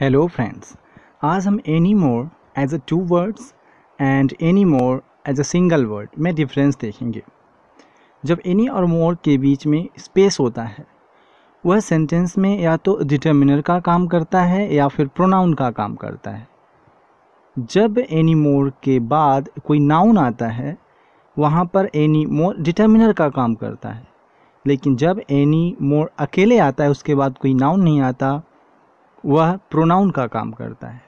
Hello friends आज हम any more as a two words and any more as a single word में difference देखेंगे जब any और मोर के बीच में स्पेस होता है वह सेंटेंस में या तो डिटर्मिनर का काम करता है या फिर प्रोनाउन का काम करता है जब एनी मोर के बाद कोई नाउन आता है वहाँ पर एनी मोर डिटर्मिनर का काम करता है लेकिन जब एनी मोर अकेले आता है उसके बाद कोई नाउन नहीं आता वह प्रोनाउन का काम करता है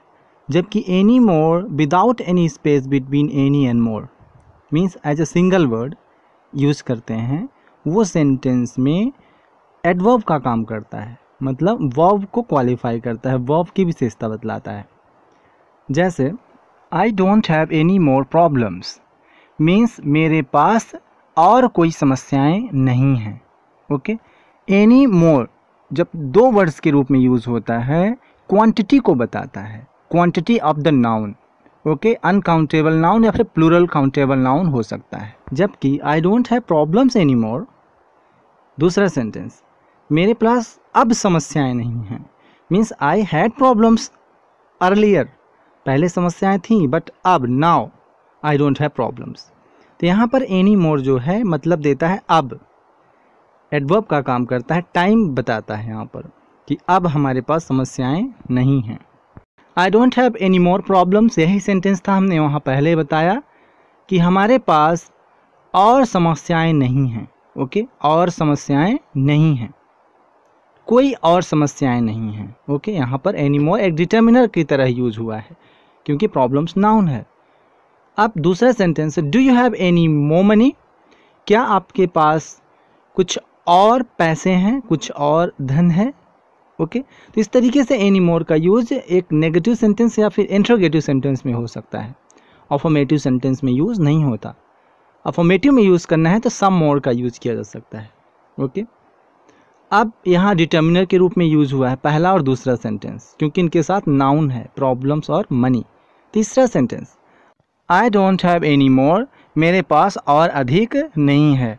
जबकि any more without any space between any and more means as a single word use करते हैं वो सेंटेंस में एडवर्ब का काम करता है मतलब वर्ब को क्वालिफाई करता है वर्ब की विशेषता बतलाता है जैसे I don't have any more problems means मेरे पास और कोई समस्याएं नहीं हैं ओके एनी मोर जब दो वर्ड्स के रूप में यूज़ होता है क्वांटिटी को बताता है quantity of the noun okay uncountable noun या फिर प्लूरल काउंटेबल नाउन हो सकता है जबकि I don't have problems any more दूसरा सेंटेंस मेरे पास अब समस्याएं नहीं हैं means I had problems earlier पहले समस्याएं थीं बट अब now I don't have problems तो यहाँ पर एनी मोर जो है मतलब देता है अब एडवर्ब का काम करता है टाइम बताता है यहाँ पर कि अब हमारे पास समस्याएं नहीं हैं I don't have any more problems यही सेंटेंस था हमने वहाँ पहले बताया कि हमारे पास और समस्याएं नहीं हैं ओके और समस्याएं नहीं हैं कोई और समस्याएं नहीं हैं ओके यहाँ पर एनी मोर एक डिटर्मिनर की तरह यूज हुआ है क्योंकि प्रॉब्लम्स नाउन है अब दूसरा sentence do you have any more money क्या आपके पास कुछ और पैसे हैं कुछ और धन है ओके तो इस तरीके से एनी मोर का यूज एक नेगेटिव सेंटेंस या फिर इंट्रोगेटिव सेंटेंस में हो सकता है अफॉर्मेटिव सेंटेंस में यूज़ नहीं होता अफॉर्मेटिव में यूज़ करना है तो सम मोर का यूज़ किया जा सकता है ओके अब यहाँ डिटर्मिनर के रूप में यूज़ हुआ है पहला और दूसरा सेंटेंस क्योंकि इनके साथ नाउन है प्रॉब्लम्स और मनी तीसरा sentence I don't have any more मेरे पास और अधिक नहीं है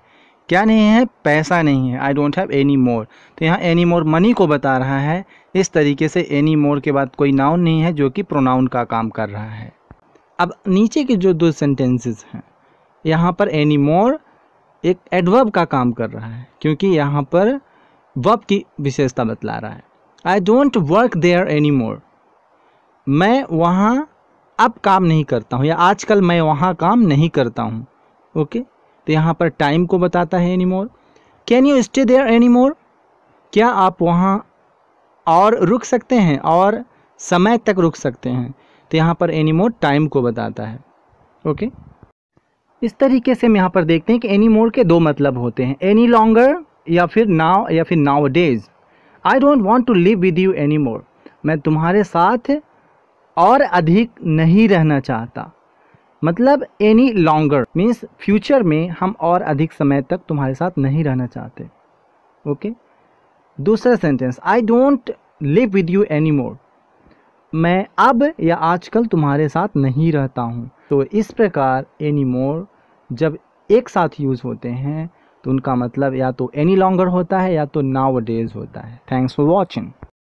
क्या नहीं है पैसा नहीं है I don't have any more तो यहाँ एनी मोर मनी को बता रहा है इस तरीके से एनी मोर के बाद कोई नाउन नहीं है जो कि प्रोनाउन का काम कर रहा है अब नीचे के जो दो सेंटेंसेस हैं यहाँ पर एनी मोर एक एडवर्ब का काम कर रहा है क्योंकि यहाँ पर वर्ब की विशेषता बतला रहा है I don't work there any more मैं वहाँ अब काम नहीं करता हूँ या आजकल मैं वहाँ काम नहीं करता हूँ ओके okay? तो यहाँ पर टाइम को बताता है any more can you stay there any more क्या आप वहाँ और रुक सकते हैं और समय तक रुक सकते हैं तो यहाँ पर एनी मोर टाइम को बताता है ओके इस तरीके से हम यहाँ पर देखते हैं कि एनी मोर के दो मतलब होते हैं एनी लॉन्गर या फिर नाव या फिर nowadays I don't want to live with you any more मैं तुम्हारे साथ और अधिक नहीं रहना चाहता मतलब एनी लॉन्गर मीन्स फ्यूचर में हम और अधिक समय तक तुम्हारे साथ नहीं रहना चाहते ओके दूसरा sentence I don't live with you any more मैं अब या आजकल तुम्हारे साथ नहीं रहता हूँ तो इस प्रकार एनी मोर जब एक साथ यूज़ होते हैं तो उनका मतलब या तो एनी लॉन्गर होता है या तो नाव डेज होता है थैंक्स फॉर वॉचिंग